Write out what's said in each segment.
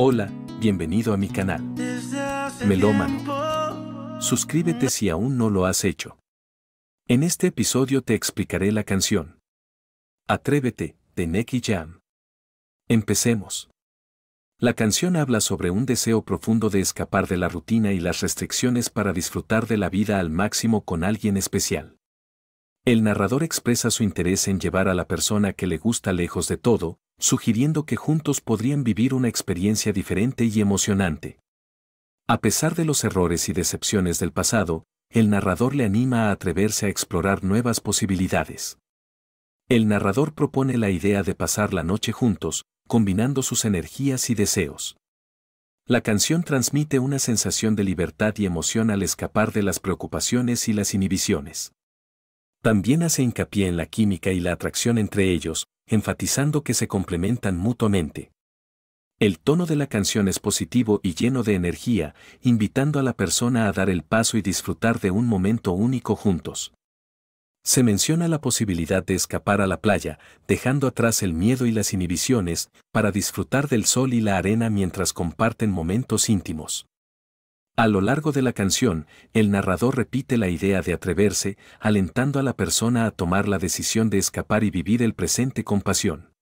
Hola, bienvenido a mi canal. Melómano. Suscríbete si aún no lo has hecho. En este episodio te explicaré la canción. Atrévete, de Nicky Jam. Empecemos. La canción habla sobre un deseo profundo de escapar de la rutina y las restricciones para disfrutar de la vida al máximo con alguien especial. El narrador expresa su interés en llevar a la persona que le gusta lejos de todo, sugiriendo que juntos podrían vivir una experiencia diferente y emocionante. A pesar de los errores y decepciones del pasado, el narrador le anima a atreverse a explorar nuevas posibilidades. El narrador propone la idea de pasar la noche juntos, combinando sus energías y deseos. La canción transmite una sensación de libertad y emoción al escapar de las preocupaciones y las inhibiciones. También hace hincapié en la química y la atracción entre ellos, enfatizando que se complementan mutuamente. El tono de la canción es positivo y lleno de energía, invitando a la persona a dar el paso y disfrutar de un momento único juntos. Se menciona la posibilidad de escapar a la playa, dejando atrás el miedo y las inhibiciones, para disfrutar del sol y la arena mientras comparten momentos íntimos. A lo largo de la canción, el narrador repite la idea de atreverse, alentando a la persona a tomar la decisión de escapar y vivir el presente con pasión.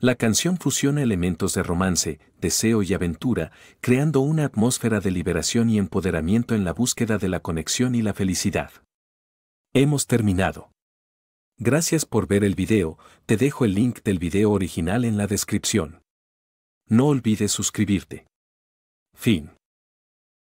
La canción fusiona elementos de romance, deseo y aventura, creando una atmósfera de liberación y empoderamiento en la búsqueda de la conexión y la felicidad. Hemos terminado. Gracias por ver el video, te dejo el link del video original en la descripción. No olvides suscribirte. Fin.